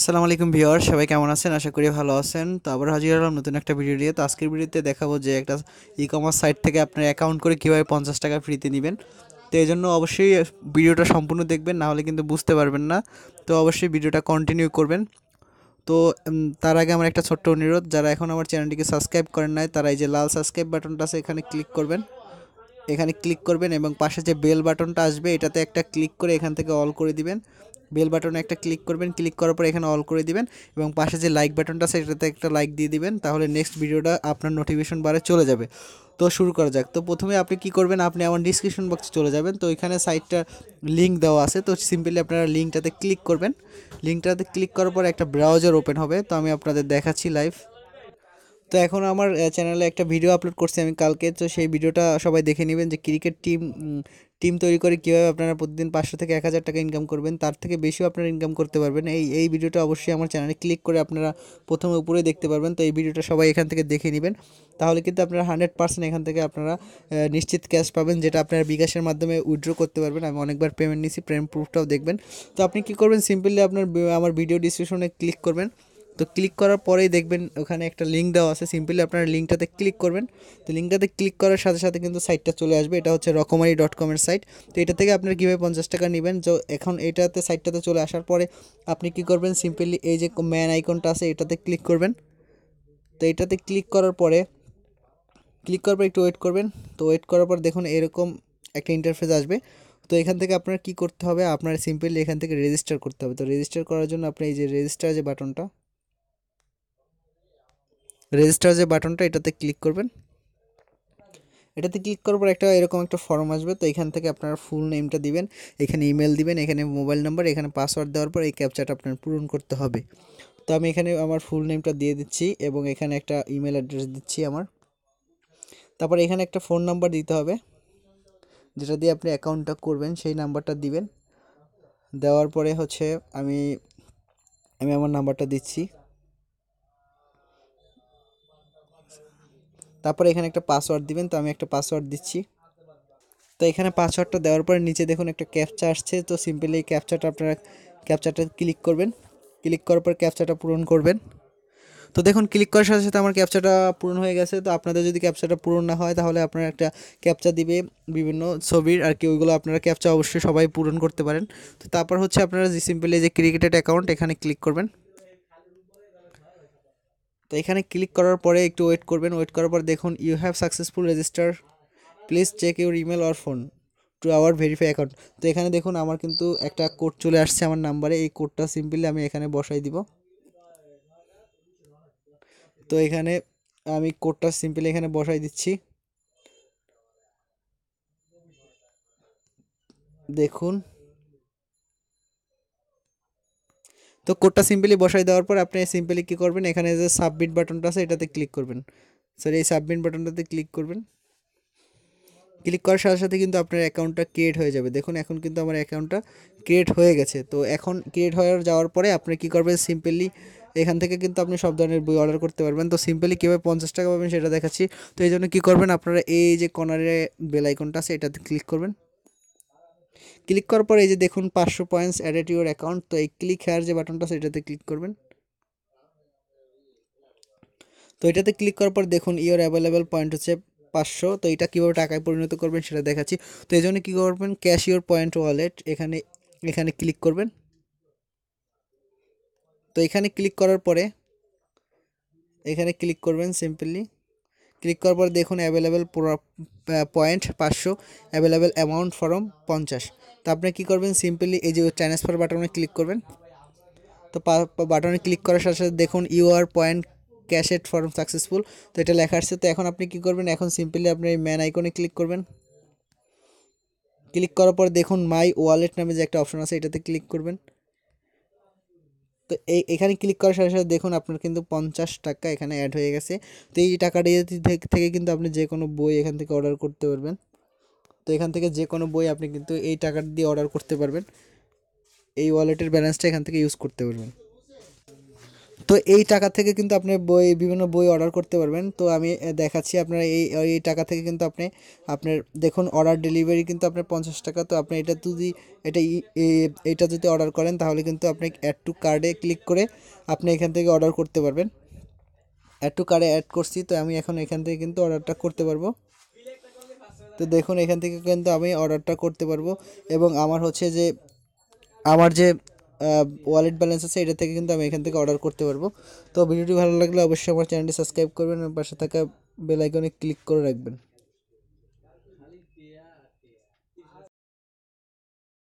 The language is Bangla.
আসসালামু আলাইকুম ভিওর সবাই কেমন আছেন আশা করি ভালো আছেন তো আবার হাজির হলাম নতুন একটা ভিডিও নিয়ে তো আজকের ভিডিওতে দেখাবো যে একটা ই কমার্স সাইট থেকে আপনার অ্যাকাউন্ট করে কীভাবে পঞ্চাশ টাকা ফ্রিতে নেবেন তো এই জন্য অবশ্যই ভিডিওটা সম্পূর্ণ দেখবেন না হলে কিন্তু বুঝতে পারবেন না তো অবশ্যই ভিডিওটা কন্টিনিউ করবেন তো তার আগে আমার একটা ছোট্ট অনুরোধ যারা এখন আমার চ্যানেলটিকে সাবস্ক্রাইব করেন নাই তারা এই যে লাল সাবস্ক্রাইব বাটনটা আছে এখানে ক্লিক করবেন এখানে ক্লিক করবেন এবং পাশে যে বেল বাটনটা আসবে এটাতে একটা ক্লিক করে এখান থেকে অল করে দিবেন বেল বাটনে একটা ক্লিক করবেন ক্লিক করার পর এখানে অল করে দিবেন এবং পাশে যে লাইক বাটনটা আছে এটাতে একটা লাইক দিয়ে দিবেন তাহলে নেক্সট ভিডিওটা আপনার নোটিফিকেশন বারে চলে যাবে তো শুরু করা যাক তো প্রথমে আপনি কি করবেন আপনি আমার ডিসক্রিপশন বক্সে চলে যাবেন তো এখানে সাইটটা লিঙ্ক দেওয়া আছে তো সিম্পলি আপনারা লিঙ্কটাতে ক্লিক করবেন লিঙ্কটাতে ক্লিক করার পর একটা ব্রাউজার ওপেন হবে তো আমি আপনাদের দেখাচ্ছি লাইভ তো এখন আমার চ্যানেলে একটা ভিডিও আপলোড করছি আমি কালকে তো সেই ভিডিওটা সবাই দেখে নেবেন যে ক্রিকেট টিম টিম তৈরি করে কীভাবে আপনারা প্রতিদিন পাঁচশো থেকে এক হাজার টাকা ইনকাম করবেন তার থেকে বেশিও আপনারা ইনকাম করতে পারবেন এই এই ভিডিওটা অবশ্যই আমার চ্যানেলে ক্লিক করে আপনারা প্রথমে উপরে দেখতে পারবেন তো এই ভিডিওটা সবাই এখান থেকে দেখে নেবেন তাহলে কিন্তু আপনারা হান্ড্রেড পার্সেন্ট এখান থেকে আপনারা নিশ্চিত ক্যাশ পাবেন যেটা আপনারা বিকাশের মাধ্যমে উইড্রো করতে পারবেন আমি অনেকবার পেমেন্ট নিয়েছি পেমেন্ট প্রুফটাও দেখবেন তো আপনি কি করবেন সিম্পলি আপনার আমার ভিডিও ডিসক্রিপশনে ক্লিক করবেন তো ক্লিক করার পরেই দেখবেন ওখানে একটা লিঙ্ক দেওয়া আছে সিম্পলি আপনারা লিঙ্কটাতে ক্লিক করবেন তো লিঙ্কটাতে ক্লিক করার সাথে সাথে কিন্তু সাইটটা চলে আসবে এটা হচ্ছে রকমারি ডট কমের সাইট তো এটা থেকে আপনার কীভাবে পঞ্চাশ টাকা নেবেন তো এখন এটাতে সাইটটাতে চলে আসার পরে আপনি কি করবেন সিম্পলি এই যে ম্যান আইকনটা আছে এটাতে ক্লিক করবেন তো এটাতে ক্লিক করার পরে ক্লিক করার পর একটু ওয়েট করবেন তো ওয়েট করার পর দেখুন এরকম একটা ইন্টারফেস আসবে তো এখান থেকে আপনার কি করতে হবে আপনার সিম্পলি এখান থেকে রেজিস্টার করতে হবে তো রেজিস্টার করার জন্য আপনি এই যে রেজিস্টার যে বাটনটা রেজিস্টার যে বাটনটা এটাতে ক্লিক করবেন এটাতে ক্লিক করার পর একটা এরকম একটা ফর্ম আসবে তো এখান থেকে আপনার ফুল নেমটা দিবেন এখানে ইমেল দিবেন এখানে মোবাইল নাম্বার এখানে পাসওয়ার্ড দেওয়ার পর এই ক্যাপচাটা আপনার পূরণ করতে হবে তো আমি এখানে আমার ফুল নেমটা দিয়ে দিচ্ছি এবং এখানে একটা ইমেল অ্যাড্রেস দিচ্ছি আমার তারপর এখানে একটা ফোন নাম্বার দিতে হবে যেটা দিয়ে আপনি অ্যাকাউন্টটা করবেন সেই নাম্বারটা দিবেন দেওয়ার পরে হচ্ছে আমি আমি আমার নাম্বারটা দিচ্ছি তারপরে এখানে একটা পাসওয়ার্ড দিবেন তো আমি একটা পাসওয়ার্ড দিচ্ছি তো এখানে পাসওয়ার্ডটা দেওয়ার পরে নিচে দেখুন একটা ক্যাপচা আসছে তো সিম্পলি এই ক্যাপচাটা আপনারা ক্যাপচাটা ক্লিক করবেন ক্লিক করার পর ক্যাপচাটা পূরণ করবেন তো দেখুন ক্লিক করার সাথে সাথে আমার ক্যাপচাটা পূরণ হয়ে গেছে তো আপনাদের যদি ক্যাপচাটা পূরণ না হয় তাহলে আপনারা একটা ক্যাপচা দিবে বিভিন্ন ছবির আর কি ওইগুলো আপনারা ক্যাপচা অবশ্যই সবাই পূরণ করতে পারেন তো তারপর হচ্ছে আপনারা যে সিম্পলি যে ক্রিকেটেড অ্যাকাউন্ট এখানে ক্লিক করবেন তো এখানে ক্লিক করার পরে একটু ওয়েট করবেন ওয়েট করার পর দেখুন you have successful register please check your email or phone to our verify account তো এখানে দেখুন আমার কিন্তু একটা কোড চলে আসছে আমার নাম্বারে এই কোডটা সিম্পলি আমি এখানে বসাই দিব তো এখানে আমি কোডটা সিম্পলি এখানে বসাই দিচ্ছি দেখুন তো কোডটা সিম্পলি বসাই দেওয়ার পর আপনি সিম্পলি কী করবেন এখানে যে সাবমিট বাটনটা আছে এটাতে ক্লিক করবেন স্যার এই সাবমিট বাটনটাতে ক্লিক করবেন ক্লিক করার সাথে সাথে কিন্তু আপনার অ্যাকাউন্টটা ক্রিয়েট হয়ে যাবে দেখুন এখন কিন্তু আমার অ্যাকাউন্টটা ক্রিয়েট হয়ে গেছে তো এখন ক্রিয়েট হয়ে যাওয়ার পরে আপনি কী করবেন সিম্পলি এখান থেকে কিন্তু আপনি সব ধরনের বই অর্ডার করতে পারবেন তো সিম্পলি কীভাবে পঞ্চাশ টাকা পাবেন সেটা দেখাচ্ছি তো এই জন্য কী করবেন আপনারা এই যে কর্নারে বেলাইকনটা আছে এটাতে ক্লিক করবেন ক্লিক করার পরে এই যে দেখুন পাঁচশো পয়েন্টস অ্যাডেড ইউর অ্যাকাউন্ট তো এই ক্লিক হেয়ার যে বাটনটা সেটাতে ক্লিক করবেন তো এটাতে ক্লিক করার পর দেখুন ইয়োর অ্যাভেলেবেল পয়েন্ট হচ্ছে পাঁচশো তো এটা কীভাবে টাকায় পরিণত করবেন সেটা দেখাচ্ছি তো এই জন্য কী করবেন ক্যাশ ইয়োর পয়েন্ট ওয়ালেট এখানে এখানে ক্লিক করবেন তো এখানে ক্লিক করার পরে এখানে ক্লিক করবেন সিম্পলি ক্লিক করার পর দেখুন অ্যাভেলেবেল পয়েন্ট পাঁচশো অ্যাভেলেবেল অ্যামাউন্ট ফরম পঞ্চাশ তো আপনি কী করবেন সিম্পলি এই যে ট্রান্সফার বাটনে ক্লিক করবেন তো বাটনে ক্লিক করার সাথে সাথে দেখুন you are point cashed form successful তো এটা লেখা আসছে তো এখন আপনি কী করবেন এখন সিম্পলি আপনি এই ম্যান আইকনে ক্লিক করবেন ক্লিক করার পর দেখুন মাই ওয়ালেট নামে যে একটা অপশন আছে এটাতে ক্লিক করবেন তো এই এখানে ক্লিক করার সাথে সাথে দেখুন আপনার কিন্তু পঞ্চাশ টাকা এখানে অ্যাড হয়ে গেছে তো এই টাকাটা থেকে কিন্তু আপনি যে কোনো বই এখান থেকে অর্ডার করতে পারবেন এখান থেকে যে কোনো বই আপনি কিন্তু এই টাকা দিয়ে অর্ডার করতে পারবেন এই ওয়ালেটের ব্যালেন্সটা এখান থেকে ইউজ করতে পারবেন তো এই টাকা থেকে কিন্তু আপনি বই বিভিন্ন বই অর্ডার করতে পারবেন তো আমি দেখাচ্ছি আপনার এই এই টাকা থেকে কিন্তু আপনি আপনার দেখুন অর্ডার ডেলিভারি কিন্তু আপনার পঞ্চাশ টাকা তো আপনি এটা যদি এটা এটা যদি অর্ডার করেন তাহলে কিন্তু আপনি অ্যাড টু কার্ডে ক্লিক করে আপনি এখান থেকে অর্ডার করতে পারবেন অ্যাড টু কার্ডে অ্যাড করছি তো আমি এখন এখান থেকে কিন্তু অর্ডারটা করতে পারবো তো দেখুন এখান থেকে কিন্তু আমি অর্ডারটা করতে পারবো এবং আমার হচ্ছে যে আমার যে ওয়ালেট ব্যালেন্স আছে এটা থেকে কিন্তু আমি এখান থেকে অর্ডার করতে পারবো তো ভিডিওটি ভালো লাগলে অবশ্যই আমার চ্যানেলটি সাবস্ক্রাইব করবেন এবং পাশে থাকা বেল আইকনে ক্লিক করে রাখবেন